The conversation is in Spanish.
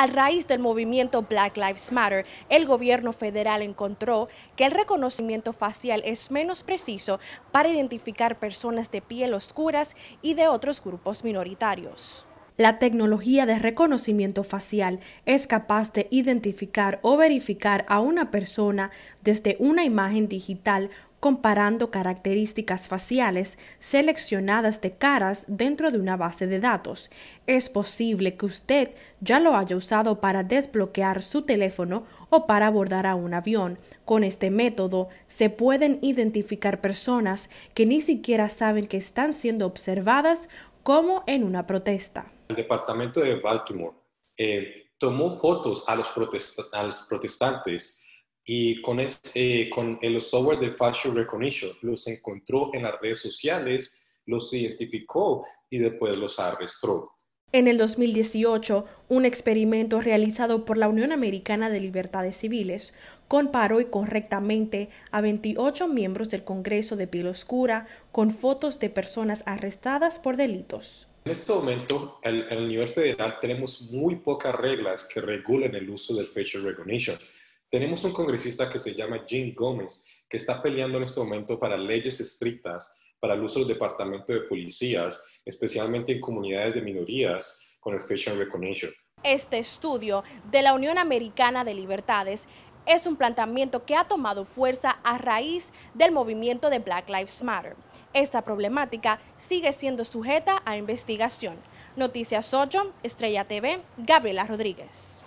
A raíz del movimiento Black Lives Matter, el gobierno federal encontró que el reconocimiento facial es menos preciso para identificar personas de piel oscuras y de otros grupos minoritarios. La tecnología de reconocimiento facial es capaz de identificar o verificar a una persona desde una imagen digital comparando características faciales seleccionadas de caras dentro de una base de datos. Es posible que usted ya lo haya usado para desbloquear su teléfono o para abordar a un avión. Con este método se pueden identificar personas que ni siquiera saben que están siendo observadas como en una protesta. El departamento de Baltimore eh, tomó fotos a los, protestantes y con, eh, con el software de facial recognition los encontró en las redes sociales, los identificó y después los arrestó. En el 2018, un experimento realizado por la Unión Americana de Libertades Civiles comparó y correctamente a 28 miembros del Congreso de piel oscura con fotos de personas arrestadas por delitos. En este momento, en el nivel federal, tenemos muy pocas reglas que regulen el uso del facial recognition. Tenemos un congresista que se llama Jim Gómez, que está peleando en este momento para leyes estrictas para el uso del Departamento de Policías, especialmente en comunidades de minorías, con el Facial Recognition. Este estudio de la Unión Americana de Libertades es un planteamiento que ha tomado fuerza a raíz del movimiento de Black Lives Matter. Esta problemática sigue siendo sujeta a investigación. Noticias 8, Estrella TV, Gabriela Rodríguez.